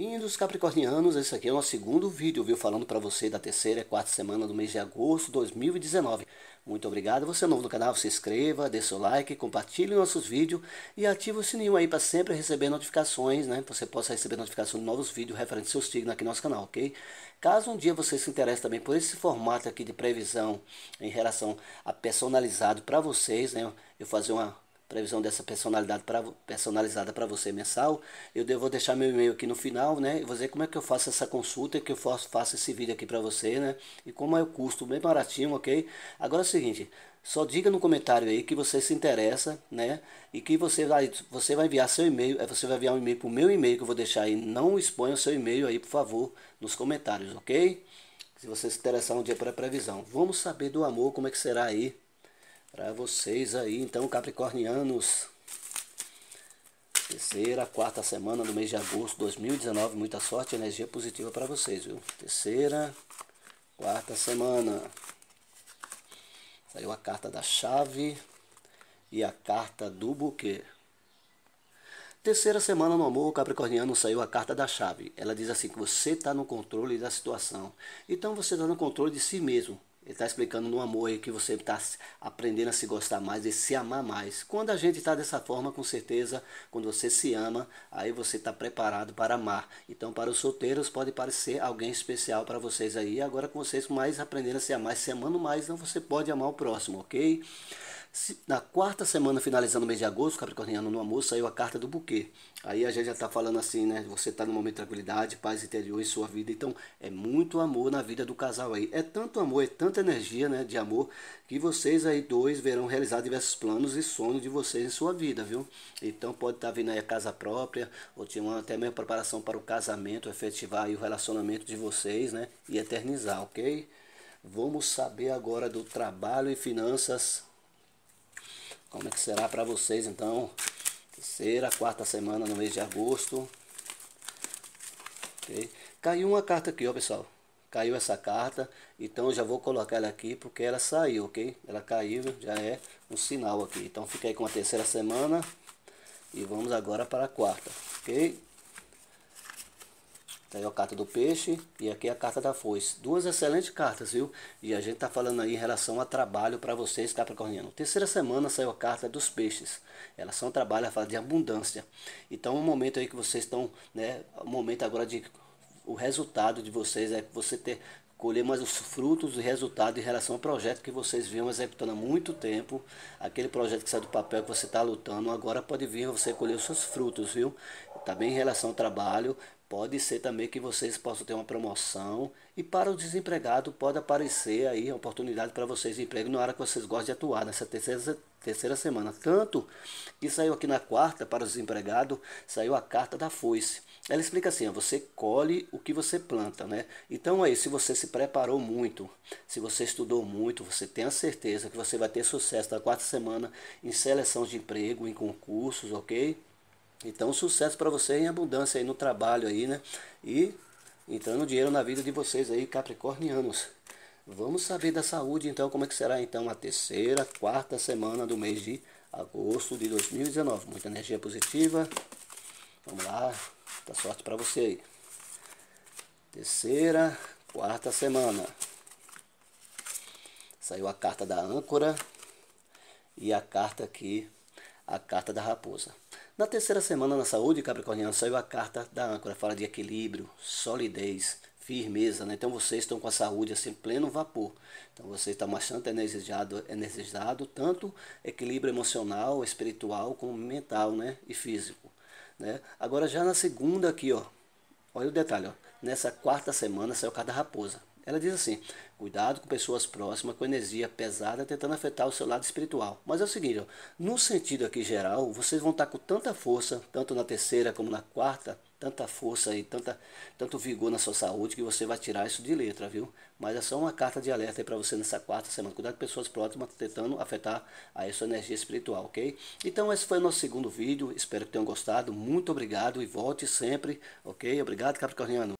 Bem-vindos, Capricornianos! Esse aqui é o nosso segundo vídeo, viu? Falando para você da terceira e quarta semana do mês de agosto de 2019. Muito obrigado. Você é novo no canal, se inscreva, dê seu like, compartilhe nossos vídeos e ative o sininho aí para sempre receber notificações, né? Você possa receber notificação de novos vídeos referentes ao seu signo aqui no nosso canal, ok? Caso um dia você se interesse também por esse formato aqui de previsão em relação a personalizado para vocês, né? Eu fazer uma previsão dessa personalidade pra, personalizada para você mensal. Eu vou deixar meu e-mail aqui no final, né? E vou dizer como é que eu faço essa consulta, que eu faço esse vídeo aqui para você, né? E como é o custo, bem baratinho, ok? Agora é o seguinte, só diga no comentário aí que você se interessa, né? E que você vai, você vai enviar seu e-mail, eh, você vai enviar um e-mail para o meu e-mail que eu vou deixar aí. Não exponha o seu e-mail aí, por favor, nos comentários, ok? Se você se interessar um dia para a previsão. Vamos saber do amor, como é que será aí para vocês aí, então, capricornianos. Terceira, quarta semana do mês de agosto de 2019. Muita sorte energia positiva para vocês, viu? Terceira, quarta semana. Saiu a carta da chave e a carta do buquê. Terceira semana no amor capricorniano saiu a carta da chave. Ela diz assim que você está no controle da situação. Então você está no controle de si mesmo. Ele está explicando no amor que você está aprendendo a se gostar mais e se amar mais. Quando a gente está dessa forma, com certeza, quando você se ama, aí você está preparado para amar. Então, para os solteiros, pode parecer alguém especial para vocês aí. Agora, com vocês mais aprendendo a se amar, se amando mais, então você pode amar o próximo, ok? Na quarta semana, finalizando o mês de agosto, Capricorniano no amor, saiu a carta do buquê. Aí a gente já está falando assim, né? Você está num momento de tranquilidade, paz interior em sua vida. Então, é muito amor na vida do casal aí. É tanto amor, é tanta energia, né? De amor, que vocês aí dois verão realizar diversos planos e sonhos de vocês em sua vida, viu? Então, pode estar tá vindo aí a casa própria, ou tinha até mesmo preparação para o casamento, efetivar aí o relacionamento de vocês, né? E eternizar, ok? Vamos saber agora do trabalho e finanças como é que será para vocês então terceira, quarta semana no mês de agosto okay? caiu uma carta aqui ó pessoal caiu essa carta então eu já vou colocar ela aqui porque ela saiu ok ela caiu já é um sinal aqui então fiquei com a terceira semana e vamos agora para a quarta ok Tá aí a carta do peixe e aqui é a carta da foice. Duas excelentes cartas, viu? E a gente tá falando aí em relação a trabalho para vocês, Capricorniano. Terceira semana saiu a carta dos peixes. Elas são trabalho, a fala de abundância. Então é um momento aí que vocês estão, né? Um momento agora de. O resultado de vocês é você ter colher mais os frutos e resultado em relação ao projeto que vocês vinham executando há muito tempo, aquele projeto que sai do papel que você está lutando, agora pode vir você colher os seus frutos, viu? Tá bem em relação ao trabalho, Pode ser também que vocês possam ter uma promoção e para o desempregado pode aparecer aí a oportunidade para vocês de emprego na hora que vocês gostam de atuar nessa terceira, terceira semana. Tanto que saiu aqui na quarta para o desempregado, saiu a carta da foice. Ela explica assim, ó, você colhe o que você planta, né? Então aí, se você se preparou muito, se você estudou muito, você tem a certeza que você vai ter sucesso na quarta semana em seleção de emprego, em concursos, ok? Então, sucesso para você em abundância aí no trabalho aí, né? E entrando dinheiro na vida de vocês aí, capricornianos. Vamos saber da saúde, então, como é que será então a terceira, quarta semana do mês de agosto de 2019. Muita energia positiva. Vamos lá, Tá sorte para você aí. Terceira, quarta semana. Saiu a carta da âncora e a carta aqui, a carta da raposa. Na terceira semana na saúde Capricorniano, saiu a carta da âncora, fala de equilíbrio, solidez, firmeza, né? Então vocês estão com a saúde assim pleno vapor. Então você está bastante energizado, energizado, tanto equilíbrio emocional, espiritual como mental, né? E físico, né? Agora já na segunda aqui, ó. Olha o detalhe, ó. Nessa quarta semana saiu cada raposa. Ela diz assim: cuidado com pessoas próximas com energia pesada tentando afetar o seu lado espiritual. Mas é o seguinte, ó, no sentido aqui geral, vocês vão estar com tanta força, tanto na terceira como na quarta, tanta força e tanta, tanto vigor na sua saúde que você vai tirar isso de letra, viu? Mas é só uma carta de alerta aí para você nessa quarta semana. Cuidado com pessoas próximas tentando afetar a sua energia espiritual, ok? Então esse foi o nosso segundo vídeo. Espero que tenham gostado. Muito obrigado e volte sempre, ok? Obrigado, Capricorniano.